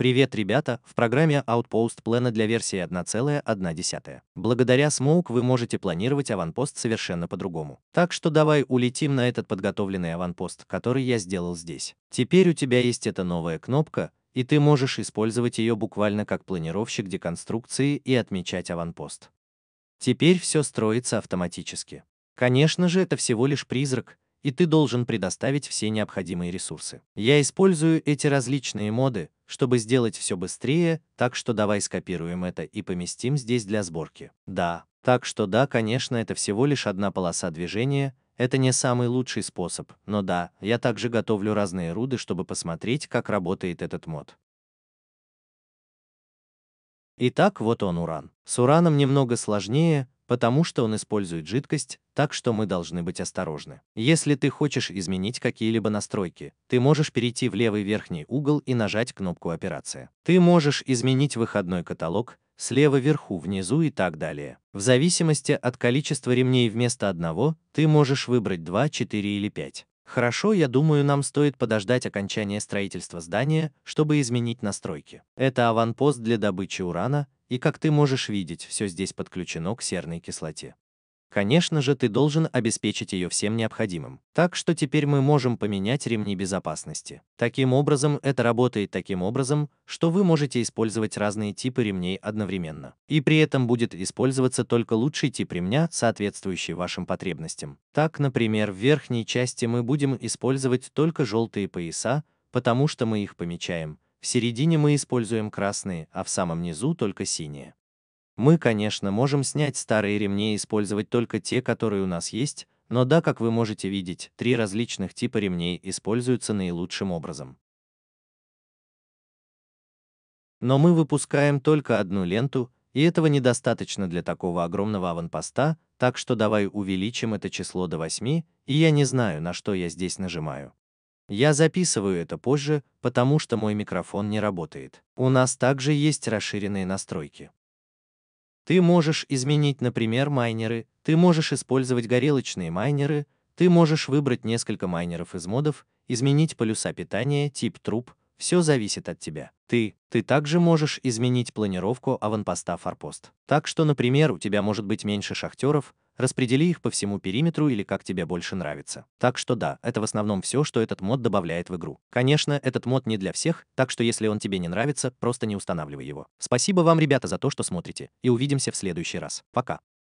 Привет, ребята! В программе Outpost Plan для версии 1.1. Благодаря Smoke вы можете планировать аванпост совершенно по-другому. Так что давай улетим на этот подготовленный аванпост, который я сделал здесь. Теперь у тебя есть эта новая кнопка, и ты можешь использовать ее буквально как планировщик деконструкции и отмечать аванпост. Теперь все строится автоматически. Конечно же, это всего лишь призрак, и ты должен предоставить все необходимые ресурсы. Я использую эти различные моды, чтобы сделать все быстрее, так что давай скопируем это и поместим здесь для сборки. Да, так что да, конечно, это всего лишь одна полоса движения, это не самый лучший способ, но да, я также готовлю разные руды, чтобы посмотреть, как работает этот мод. Итак, вот он уран. С ураном немного сложнее, потому что он использует жидкость, так что мы должны быть осторожны. Если ты хочешь изменить какие-либо настройки, ты можешь перейти в левый верхний угол и нажать кнопку «Операция». Ты можешь изменить выходной каталог, слева вверху, внизу и так далее. В зависимости от количества ремней вместо одного, ты можешь выбрать 2, 4 или 5. Хорошо, я думаю, нам стоит подождать окончания строительства здания, чтобы изменить настройки. Это аванпост для добычи урана, и как ты можешь видеть, все здесь подключено к серной кислоте. Конечно же, ты должен обеспечить ее всем необходимым. Так что теперь мы можем поменять ремни безопасности. Таким образом, это работает таким образом, что вы можете использовать разные типы ремней одновременно. И при этом будет использоваться только лучший тип ремня, соответствующий вашим потребностям. Так, например, в верхней части мы будем использовать только желтые пояса, потому что мы их помечаем. В середине мы используем красные, а в самом низу только синие. Мы, конечно, можем снять старые ремни и использовать только те, которые у нас есть, но да, как вы можете видеть, три различных типа ремней используются наилучшим образом. Но мы выпускаем только одну ленту, и этого недостаточно для такого огромного аванпоста, так что давай увеличим это число до 8, и я не знаю, на что я здесь нажимаю. Я записываю это позже, потому что мой микрофон не работает. У нас также есть расширенные настройки. Ты можешь изменить, например, майнеры, ты можешь использовать горелочные майнеры, ты можешь выбрать несколько майнеров из модов, изменить полюса питания, тип труб, все зависит от тебя. Ты, ты также можешь изменить планировку аванпоста форпост. Так что, например, у тебя может быть меньше шахтеров, распредели их по всему периметру или как тебе больше нравится. Так что да, это в основном все, что этот мод добавляет в игру. Конечно, этот мод не для всех, так что если он тебе не нравится, просто не устанавливай его. Спасибо вам, ребята, за то, что смотрите, и увидимся в следующий раз. Пока.